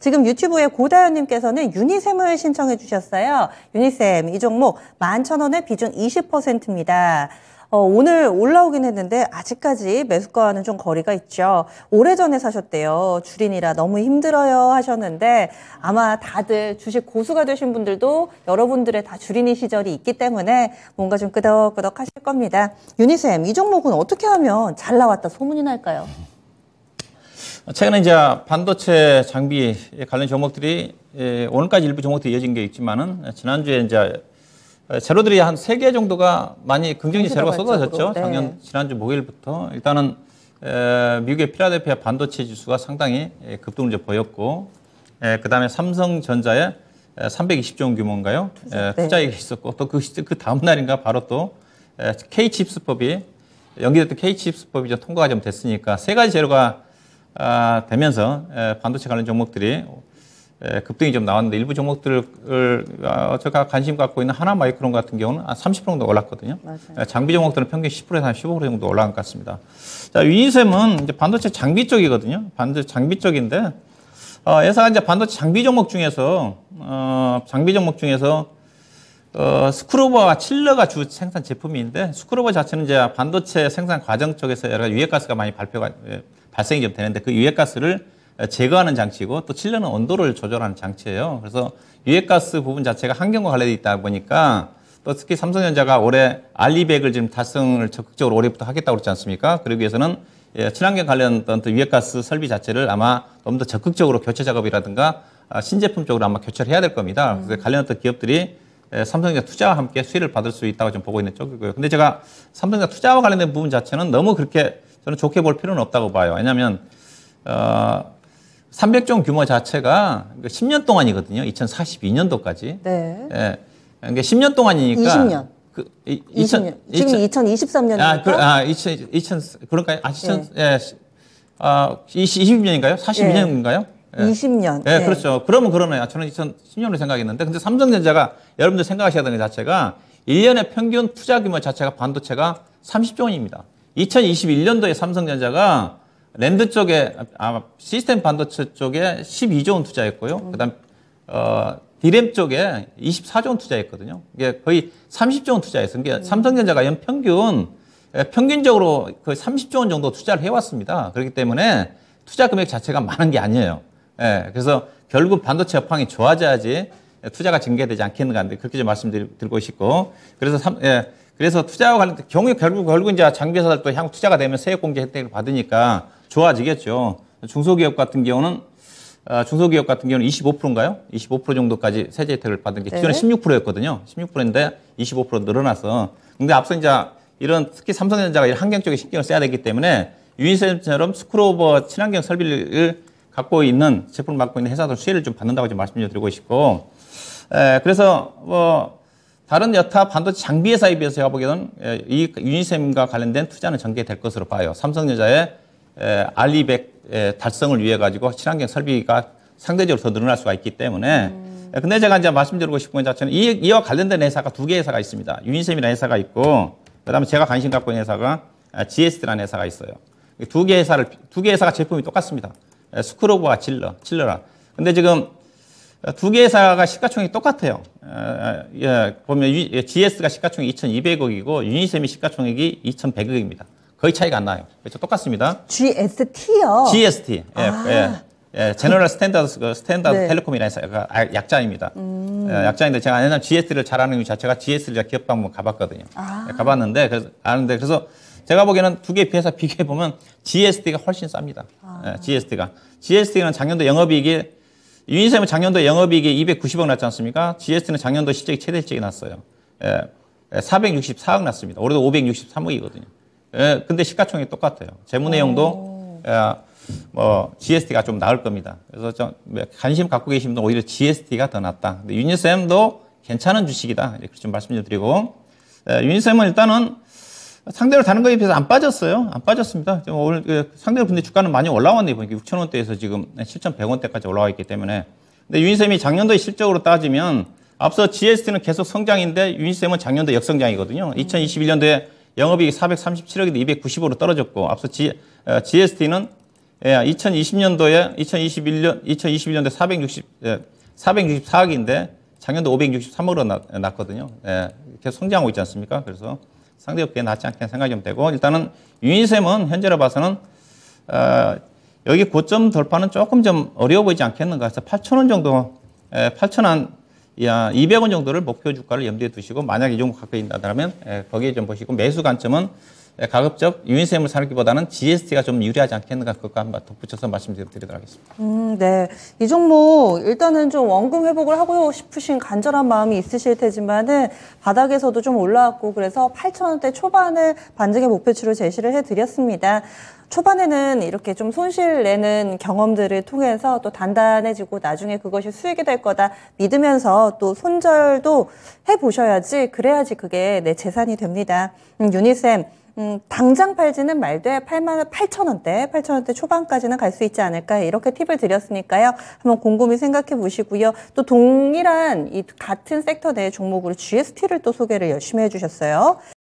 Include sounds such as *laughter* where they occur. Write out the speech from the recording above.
지금 유튜브에 고다현님께서는 유니셈을 신청해 주셨어요. 유니셈 이 종목 11,000원에 비중 20%입니다. 어, 오늘 올라오긴 했는데 아직까지 매수가와는 좀 거리가 있죠. 오래전에 사셨대요. 주린이라 너무 힘들어요 하셨는데 아마 다들 주식 고수가 되신 분들도 여러분들의 다 주린이 시절이 있기 때문에 뭔가 좀 끄덕끄덕 하실 겁니다. 유니셈 이 종목은 어떻게 하면 잘 나왔다 소문이 날까요? 최근에 이제 반도체 장비 관련 종목들이 예, 오늘까지 일부 종목들이 이어진 게 있지만은 지난주에 이제 재료들이 한 세 개 정도가 많이 긍정적 재로가 쏟아졌죠. 네. 작년 지난주 목요일부터 일단은 예, 미국의 필라델피아 반도체 지수가 상당히 예, 급등을 이제 보였고 그다음에 삼성전자의 320조 원 규모인가요? 투자, 네. 투이 있었고 또그 그 다음 날인가 바로 또 K 칩스법이 연기됐던 K 칩스법이 통과가 좀 됐으니까 세 가지 재료가 아, 되면서 반도체 관련 종목들이 급등이 좀 나왔는데 일부 종목들을 아, 제가 관심 갖고 있는 하나 마이크론 같은 경우는 30% 정도 올랐거든요. 맞아요. 장비 종목들은 평균 10%에서 15% 정도 올라간 것 같습니다. 자, 유니셈은 이제 반도체 장비 쪽이거든요. 반도체 장비 쪽인데 어, 회사가 이제 반도체 장비 종목 중에서 어, 장비 종목 중에서 어, 스크루버와 칠러가 주 생산 제품인데 스크루버 자체는 이제 반도체 생산 과정 쪽에서 여러 가지 유해가스가 많이 발표가 예, 발생이 좀 되는데 그 유해가스를 제거하는 장치고 또 칠러는 온도를 조절하는 장치예요. 그래서 유해가스 부분 자체가 환경과 관련돼 있다 보니까 또 특히 삼성전자가 올해 알리백을 지금 달성을 적극적으로 올해부터 하겠다고 그러지 않습니까? 그러기 위해서는 예, 친환경 관련된 또 유해가스 설비 자체를 아마 좀 더 적극적으로 교체 작업이라든가 아, 신제품 쪽으로 아마 교체를 해야 될 겁니다. 그래서 관련된 기업들이 예, 삼성전자 투자와 함께 수혜를 받을 수 있다고 좀 보고 있는 쪽이고요. 근데 제가 삼성전자 투자와 관련된 부분 자체는 너무 그렇게 저는 좋게 볼 필요는 없다고 봐요. 왜냐하면 어, 300조 규모 자체가 10년 그 동안이거든요. 2042년도까지. 네. 예. 그러니까 10년 동안이니까. 20년. 그, 이, 2 0 0 20년. 지 2000, 2023년이니까. 아, 그, 아 2000, 2000 그런가요? 아, 2000, 예. 예. 아, 20년인가요? 42년인가요? 예. 20년. 예. 예, 네. 그렇죠. 그러면 그러네요. 저는 2010년으로 생각했는데. 근데 삼성전자가 여러분들 생각하셔야 되는 자체가 1년의 평균 투자 규모 자체가 반도체가 30조 원입니다. 2021년도에 삼성전자가 랜드 쪽에 아, 시스템 반도체 쪽에 12조 원 투자했고요. 음. 그다음 어 디램 쪽에 24조 원 투자했거든요. 이게 거의 30조 원 투자했어요. 그러니까 음. 삼성전자가 연평균 예, 평균적으로 거의 30조 원 정도 투자를 해왔습니다. 그렇기 때문에 투자 금액 자체가 많은 게 아니에요. 예, 그래서 결국 반도체 업황이 좋아져야지 투자가 증개되지 않겠는가 하는데 그렇게 좀 말씀드리고 싶고 그래서 삼, 예, 그래서 투자와 관련된 경우 결국 결국 이제 장비회사들 또 향후 투자가 되면 세액 공제 혜택을 받으니까 좋아지겠죠. 중소기업 같은 경우는 아, 중소기업 같은 경우는 25%인가요? 25% 정도까지 세제 혜택을 받은 게 네. 기존에 네. 16%였거든요. 16%인데 25% 늘어나서 근데 앞서 이제 이런 특히 삼성전자가 이런 환경 쪽에 신경을 써야 되기 때문에 유인쌤처럼 스크로버 친환경 설비를 갖고 있는 제품을 맡고 있는 회사도 수혜를 좀 받는다고 좀 말씀드리고 싶고 에, 그래서 뭐 다른 여타 반도체 장비 회사에 비해서 제가 보기에는 에, 이 유니셈과 관련된 투자는 전개될 것으로 봐요. 삼성전자의 알리백 달성을 위해 가지고 친환경 설비가 상대적으로 더 늘어날 수가 있기 때문에 음. 근데 제가 이제 말씀드리고 싶은 건 자체는 이, 이와 관련된 회사가 두 개 회사가 있습니다. 유니셈이라는 회사가 있고 그다음에 제가 관심 갖고 있는 회사가 GSD라는 회사가 있어요. 두 개 회사를 두 개 회사가 제품이 똑같습니다. 예, 스크로브와 질러, 질러라. 근데 지금 두 개사가 의 시가총액이 똑같아요. 예, 예 보면 GS가 예, 시가총액 2,200억이고 유니셈이 시가총액이 2,100억입니다. 거의 차이가 안 나요. 그렇죠? 똑같습니다. GST요? GST. 예, 아. 예, 예. 제너럴 스탠다드, 그 스탠다드 네. 텔레콤이라는 회사가 아, 약자입니다. 음. 예, 약자인데 제가 옛날 GST를 잘하는 이유 자체가 GS를 제가 기업 방문 가봤거든요. 아. 가봤는데, 그래서 아는데, 그래서 제가 보기에는 두 개 비해서 *laughs* 비교해 보면 GSD가 훨씬 쌉니다. 아. 네, 예, GSD가 GSD는 작년도 영업이익이 유니셈은 작년도 영업이익이 290억 났지 않습니까? GSD는 작년도 실적이 최대 실적이 났어요. 예, 464억 예, 났습니다. 올해도 563억이거든요. 예, 근데 시가총액이 똑같아요. 재무 내용도 예, 뭐 GST가 좀 나을 겁니다. 그래서 좀 관심 갖고 계신 분은 오히려 GST가 더 낫다. 근데 유니셈도 괜찮은 주식이다. 이렇게 좀 말씀드리고 예, 유니셈은 일단은 상대로 다른 거에 비해서 안 빠졌어요. 안 빠졌습니다. 오늘 그 상대로 근데 주가는 많이 올라왔네 보니까 6천 원대에서 지금 7,100원대까지 올라와 있기 때문에. 근데 윤쌤이 작년도의 실적으로 따지면 앞서 GST는 계속 성장인데 윤쌤은 작년도 역성장이거든요. 2021년도에 영업이익 437억인데 290으로 떨어졌고 앞서 G, GST는 2020년도에 2021년 2021년도에 460 464억인데 작년도 563억으로 났, 거든요 예, 계속 성장하고 있지 않습니까? 그래서 상대 업계에 낫지 않게 생각이 되고 일단은 유인샘은 현재로 봐서는 어, 여기 고점 돌파는 조금 좀 어려워 보이지 않겠는가 해서 8,000원 정도, 8,000원, 200원 정도를 목표 주가를 염두에 두시고 만약 이 정도 가까이 있다면 거기에 좀 보시고 매수 관점은 예, 가급적 유인세금을 살기보다는 GST가 좀 유리하지 않겠는가 그것과 한번 덧붙여서 말씀드리도록 하겠습니다. 음, 네. 이 종목 일단은 좀 원금 회복을 하고 싶으신 간절한 마음이 있으실 테지만은 바닥에서도 좀 올라왔고 그래서 8,000원대 초반을 반등의 목표치로 제시를 해드렸습니다. 초반에는 이렇게 좀 손실 내는 경험들을 통해서 또 단단해지고 나중에 그것이 수익이 될 거다 믿으면서 또 손절도 해보셔야지 그래야지 그게 내 재산이 됩니다. 음, 유니쌤 음, 당장 팔지는 말돼 8만 8천 원대, 8천 원대 초반까지는 갈 수 있지 않을까 이렇게 팁을 드렸으니까요. 한번 곰곰이 생각해 보시고요. 또 동일한 이 같은 섹터 내 종목으로 GST를 또 소개를 열심히 해주셨어요.